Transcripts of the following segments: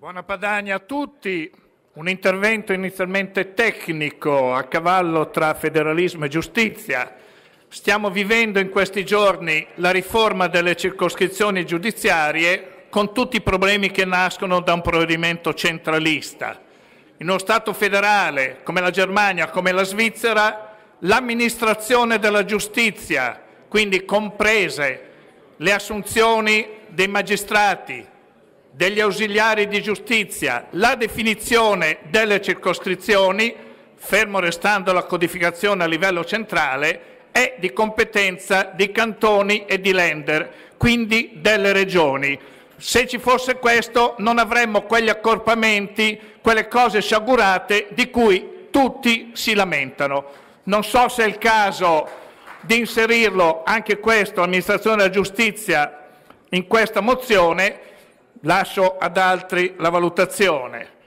Buona Padania a tutti. Un intervento inizialmente tecnico a cavallo tra federalismo e giustizia. Stiamo vivendo in questi giorni la riforma delle circoscrizioni giudiziarie con tutti i problemi che nascono da un provvedimento centralista. In uno Stato federale come la Germania, come la Svizzera, l'amministrazione della giustizia, quindi comprese le assunzioni dei magistrati, degli ausiliari di giustizia, la definizione delle circoscrizioni, fermo restando la codificazione a livello centrale, è di competenza di cantoni e di lender, quindi delle regioni. Se ci fosse questo non avremmo quegli accorpamenti, quelle cose sciagurate di cui tutti si lamentano. Non so se è il caso di inserirlo anche questo, amministrazione della giustizia, in questa mozione, lascio ad altri la valutazione.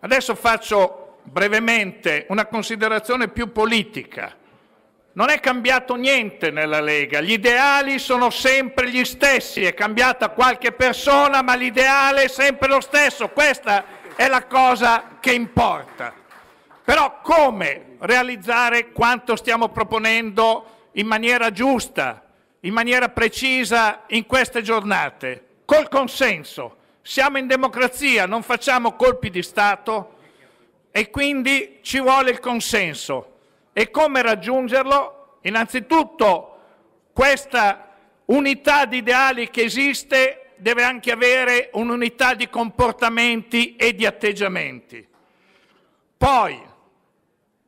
Adesso faccio brevemente una considerazione più politica. Non è cambiato niente nella Lega, gli ideali sono sempre gli stessi, è cambiata qualche persona, ma l'ideale è sempre lo stesso, questa è la cosa che importa. Però come realizzare quanto stiamo proponendo in maniera giusta, in maniera precisa in queste giornate? col consenso. Siamo in democrazia, non facciamo colpi di Stato e quindi ci vuole il consenso. E come raggiungerlo? Innanzitutto questa unità di ideali che esiste deve anche avere un'unità di comportamenti e di atteggiamenti. Poi,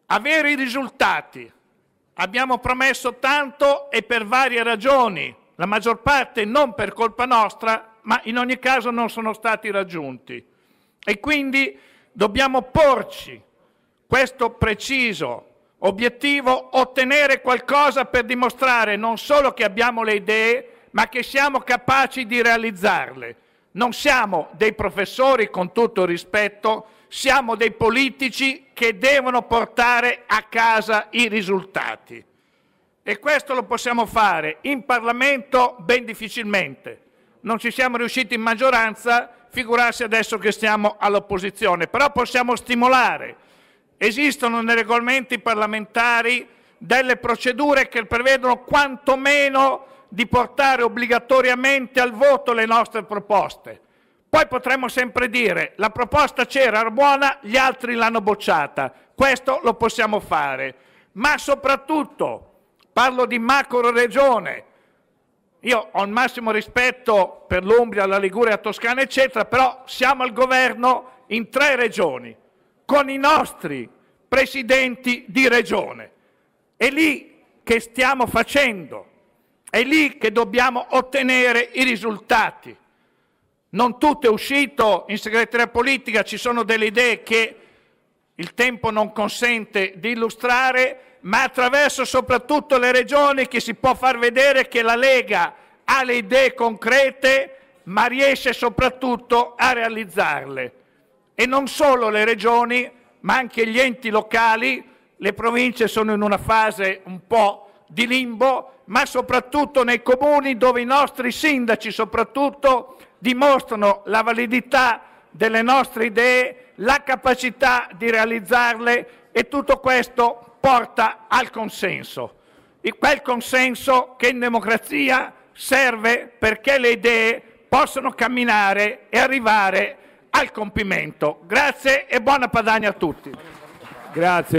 avere i risultati. Abbiamo promesso tanto e per varie ragioni la maggior parte non per colpa nostra, ma in ogni caso non sono stati raggiunti. E quindi dobbiamo porci questo preciso obiettivo, ottenere qualcosa per dimostrare non solo che abbiamo le idee, ma che siamo capaci di realizzarle. Non siamo dei professori, con tutto rispetto, siamo dei politici che devono portare a casa i risultati. E questo lo possiamo fare in Parlamento ben difficilmente. Non ci siamo riusciti in maggioranza, figurarsi adesso che siamo all'opposizione. Però possiamo stimolare. Esistono nei regolamenti parlamentari delle procedure che prevedono quantomeno di portare obbligatoriamente al voto le nostre proposte. Poi potremmo sempre dire la proposta c'era, era buona, gli altri l'hanno bocciata. Questo lo possiamo fare. Ma soprattutto parlo di macro regione. Io ho il massimo rispetto per l'Umbria, la Liguria, la Toscana, eccetera, però siamo al governo in tre regioni, con i nostri presidenti di regione. È lì che stiamo facendo, è lì che dobbiamo ottenere i risultati. Non tutto è uscito in segreteria politica, ci sono delle idee che il tempo non consente di illustrare, ma attraverso soprattutto le regioni che si può far vedere che la Lega ha le idee concrete, ma riesce soprattutto a realizzarle. E non solo le regioni, ma anche gli enti locali, le province sono in una fase un po' di limbo, ma soprattutto nei comuni dove i nostri sindaci soprattutto dimostrano la validità delle nostre idee, la capacità di realizzarle e tutto questo porta al consenso. E quel consenso che in democrazia serve perché le idee possano camminare e arrivare al compimento. Grazie e buona padagna a tutti. Grazie.